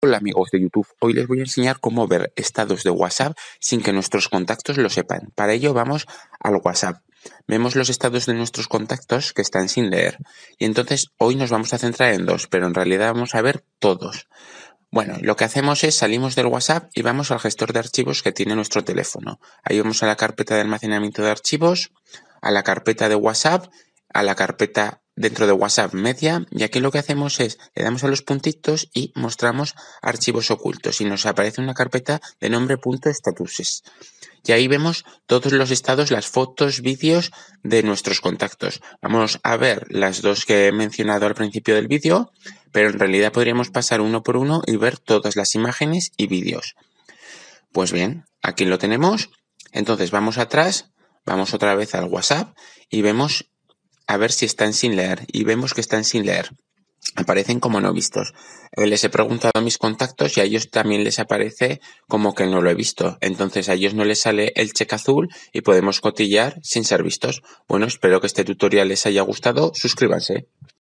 Hola amigos de YouTube, hoy les voy a enseñar cómo ver estados de WhatsApp sin que nuestros contactos lo sepan. Para ello vamos al WhatsApp. Vemos los estados de nuestros contactos que están sin leer. Y entonces hoy nos vamos a centrar en dos, pero en realidad vamos a ver todos. Bueno, lo que hacemos es salimos del WhatsApp y vamos al gestor de archivos que tiene nuestro teléfono. Ahí vamos a la carpeta de almacenamiento de archivos, a la carpeta de WhatsApp, a la carpeta dentro de WhatsApp Media y aquí lo que hacemos es le damos a los puntitos y mostramos archivos ocultos y nos aparece una carpeta de nombre .statuses y ahí vemos todos los estados, las fotos, vídeos de nuestros contactos. Vamos a ver las dos que he mencionado al principio del vídeo, pero en realidad podríamos pasar uno por uno y ver todas las imágenes y vídeos. Pues bien, aquí lo tenemos. Entonces vamos atrás, vamos otra vez al WhatsApp y vemos a ver si están sin leer y vemos que están sin leer. Aparecen como no vistos. Eh, les he preguntado a mis contactos y a ellos también les aparece como que no lo he visto. Entonces a ellos no les sale el cheque azul y podemos cotillar sin ser vistos. Bueno, espero que este tutorial les haya gustado. Suscríbanse.